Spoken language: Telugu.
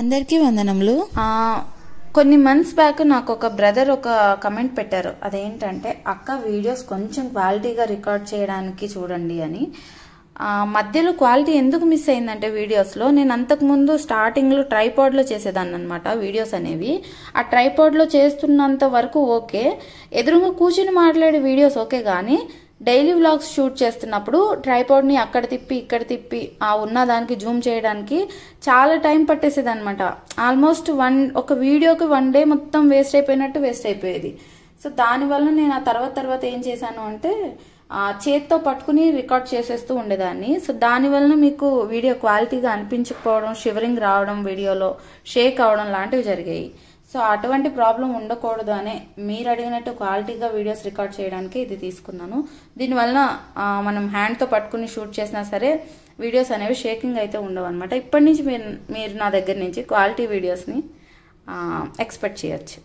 అందరికీ వందనములు కొన్ని మంత్స్ బ్యాక్ నాకు ఒక బ్రదర్ ఒక కమెంట్ పెట్టారు అదేంటంటే అక్క వీడియోస్ కొంచెం క్వాలిటీగా రికార్డ్ చేయడానికి చూడండి అని మధ్యలో క్వాలిటీ ఎందుకు మిస్ అయిందంటే వీడియోస్లో నేను అంతకుముందు స్టార్టింగ్లో ట్రైపాడ్లో చేసేదాన్ని అనమాట వీడియోస్ అనేవి ఆ ట్రైపాడ్లో చేస్తున్నంత వరకు ఓకే ఎదురుగా కూర్చుని మాట్లాడే వీడియోస్ ఓకే కానీ డైలీ వ్లాగ్స్ షూట్ చేస్తున్నప్పుడు ట్రైపాడ్ని అక్కడ తిప్పి ఇక్కడ తిప్పి ఆ ఉన్న దానికి జూమ్ చేయడానికి చాలా టైం పట్టేసేది అనమాట ఆల్మోస్ట్ వన్ ఒక వీడియోకి వన్ డే మొత్తం వేస్ట్ అయిపోయినట్టు వేస్ట్ అయిపోయేది సో దానివల్ల నేను ఆ తర్వాత తర్వాత ఏం చేశాను అంటే ఆ చేత్తో పట్టుకుని రికార్డ్ చేసేస్తూ ఉండేదాన్ని సో దానివల్ల మీకు వీడియో క్వాలిటీగా అనిపించకపోవడం షివరింగ్ రావడం వీడియోలో షేక్ అవడం లాంటివి జరిగాయి సో అటువంటి ప్రాబ్లం ఉండకూడదు అనే మీరు అడిగినట్టు క్వాలిటీగా వీడియోస్ రికార్డ్ చేయడానికి ఇది తీసుకున్నాను దీనివల్ల మనం హ్యాండ్తో పట్టుకుని షూట్ చేసినా సరే వీడియోస్ అనేవి షేకింగ్ అయితే ఉండవు అనమాట ఇప్పటి నుంచి మీరు మీరు నా దగ్గర నుంచి క్వాలిటీ వీడియోస్ని ఎక్స్పెక్ట్ చేయొచ్చు